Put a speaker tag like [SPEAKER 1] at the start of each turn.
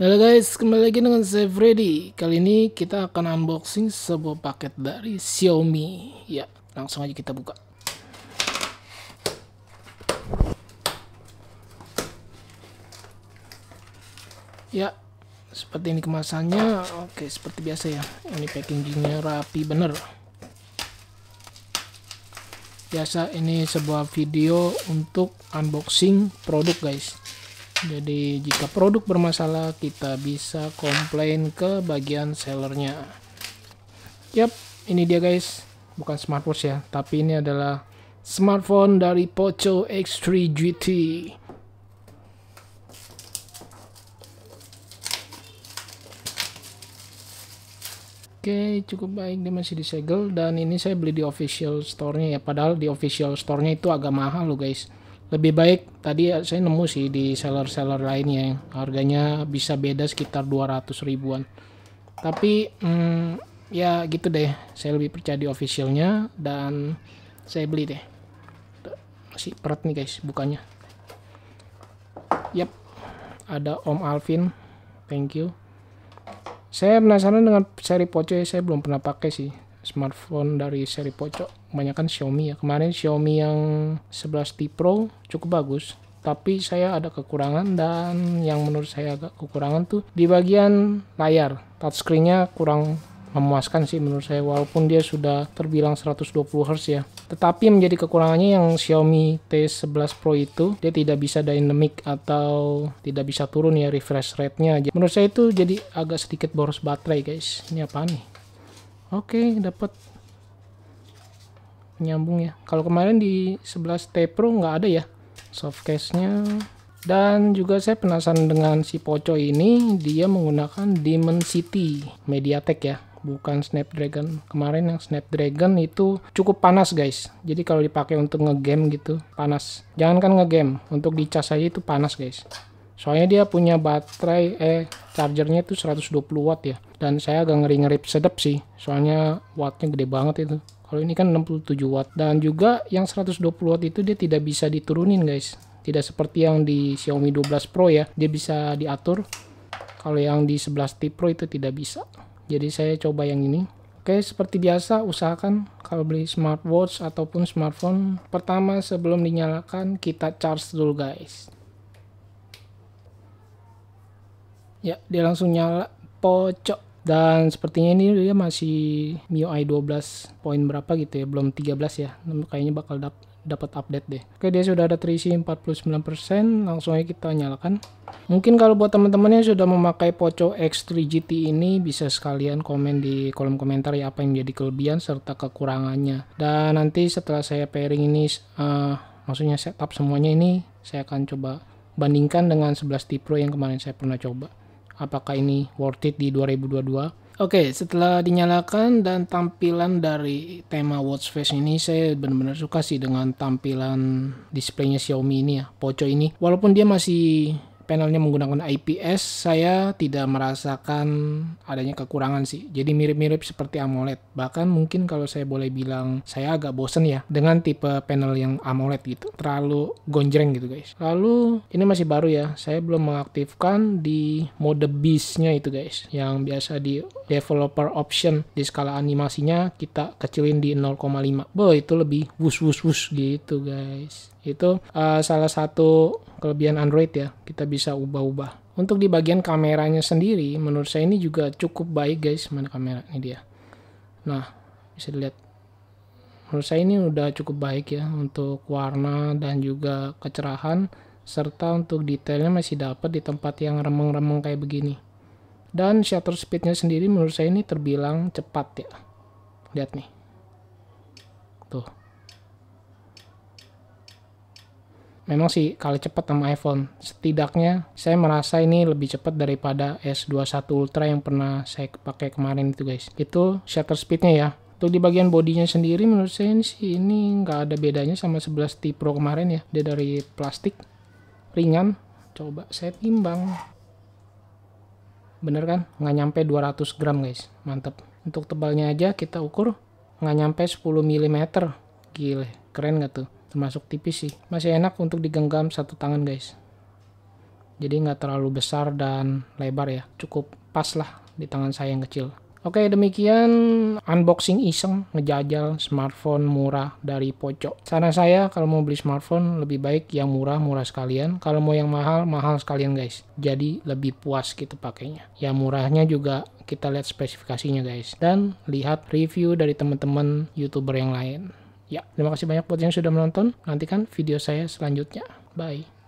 [SPEAKER 1] Halo guys, kembali lagi dengan saya Freddy. Kali ini kita akan unboxing sebuah paket dari Xiaomi. Ya, langsung aja kita buka. Ya, seperti ini kemasannya. Oke, seperti biasa ya. Ini packagingnya rapi bener. Biasa ini sebuah video untuk unboxing produk guys jadi jika produk bermasalah kita bisa komplain ke bagian sellernya yap ini dia guys bukan smartwatch ya tapi ini adalah smartphone dari Poco X3 GT Oke okay, cukup baik dia masih disegel dan ini saya beli di official store-nya ya padahal di official store-nya itu agak mahal loh guys lebih baik tadi saya nemu sih di seller-seller lainnya yang harganya bisa beda sekitar 200 ribuan tapi hmm, ya gitu deh saya lebih percaya di officialnya dan saya beli deh masih perut nih guys bukannya yap ada Om Alvin thank you saya penasaran dengan seri Poco ya. saya belum pernah pakai sih smartphone dari seri Poco kebanyakan Xiaomi ya. Kemarin Xiaomi yang 11T Pro cukup bagus, tapi saya ada kekurangan dan yang menurut saya agak kekurangan tuh di bagian layar touchscreennya kurang memuaskan sih menurut saya walaupun dia sudah terbilang 120 Hz ya tetapi menjadi kekurangannya yang Xiaomi T11 Pro itu dia tidak bisa dynamic atau tidak bisa turun ya refresh rate-nya aja menurut saya itu jadi agak sedikit boros baterai guys ini apa nih oke dapat nyambung ya kalau kemarin di 11 T Pro nggak ada ya softcase nya dan juga saya penasaran dengan si Poco ini dia menggunakan Dimensity MediaTek ya bukan Snapdragon. Kemarin yang Snapdragon itu cukup panas guys. Jadi kalau dipakai untuk ngegame gitu panas. Jangan kan ngegame, untuk dicas aja itu panas guys. Soalnya dia punya baterai eh chargernya itu 120 watt ya. Dan saya agak ngeri-ngeri sedep sih. Soalnya wattnya gede banget itu. Kalau ini kan 67 watt dan juga yang 120 watt itu dia tidak bisa diturunin guys. Tidak seperti yang di Xiaomi 12 Pro ya, dia bisa diatur. Kalau yang di 11T Pro itu tidak bisa. Jadi saya coba yang ini. Oke, seperti biasa usahakan kalau beli smartwatch ataupun smartphone, pertama sebelum dinyalakan kita charge dulu guys. Ya, dia langsung nyala pocok dan sepertinya ini dia masih MIUI 12 poin berapa gitu ya belum 13 ya kayaknya bakal dap dapat update deh oke dia sudah ada terisi 49% langsung aja kita nyalakan mungkin kalau buat teman-teman yang sudah memakai Poco X3 GT ini bisa sekalian komen di kolom komentar ya apa yang menjadi kelebihan serta kekurangannya dan nanti setelah saya pairing ini uh, maksudnya setup semuanya ini saya akan coba bandingkan dengan 11 T Pro yang kemarin saya pernah coba apakah ini worth it di 2022. Oke, okay, setelah dinyalakan dan tampilan dari tema watch face ini saya benar-benar suka sih dengan tampilan displaynya Xiaomi ini ya, Poco ini. Walaupun dia masih panelnya menggunakan IPS, saya tidak merasakan adanya kekurangan sih. Jadi mirip-mirip seperti AMOLED. Bahkan mungkin kalau saya boleh bilang, saya agak bosen ya dengan tipe panel yang AMOLED gitu. Terlalu gonjreng gitu guys. Lalu ini masih baru ya, saya belum mengaktifkan di mode bisnya itu guys. Yang biasa di developer option di skala animasinya kita kecilin di 0,5. Boh itu lebih wus wus wus gitu guys. Itu uh, salah satu kelebihan Android ya, kita bisa ubah-ubah. Untuk di bagian kameranya sendiri, menurut saya ini juga cukup baik guys, mana kamera ini dia. Nah, bisa dilihat. Menurut saya ini udah cukup baik ya untuk warna dan juga kecerahan serta untuk detailnya masih dapat di tempat yang remeng-remeng kayak begini. Dan shutter speednya sendiri menurut saya ini terbilang cepat ya. Lihat nih. Tuh. Memang sih kali cepat sama iPhone. Setidaknya saya merasa ini lebih cepat daripada S21 Ultra yang pernah saya pakai kemarin itu guys. Itu shutter speednya ya. Untuk di bagian bodinya sendiri menurut saya ini sih ini nggak ada bedanya sama 11 T Pro kemarin ya. Dia dari plastik ringan. Coba saya timbang. Bener kan? Nggak nyampe 200 gram guys. Mantep. Untuk tebalnya aja kita ukur nggak nyampe 10 mm. Gile, keren nggak tuh? termasuk tipis sih masih enak untuk digenggam satu tangan guys jadi nggak terlalu besar dan lebar ya cukup pas lah di tangan saya yang kecil Oke demikian unboxing iseng ngejajal smartphone murah dari pojok. Sana saya kalau mau beli smartphone lebih baik yang murah murah sekalian. Kalau mau yang mahal mahal sekalian guys. Jadi lebih puas gitu pakainya. ya murahnya juga kita lihat spesifikasinya guys dan lihat review dari teman-teman youtuber yang lain. Ya, terima kasih banyak buat yang sudah menonton. Nantikan video saya selanjutnya. Bye.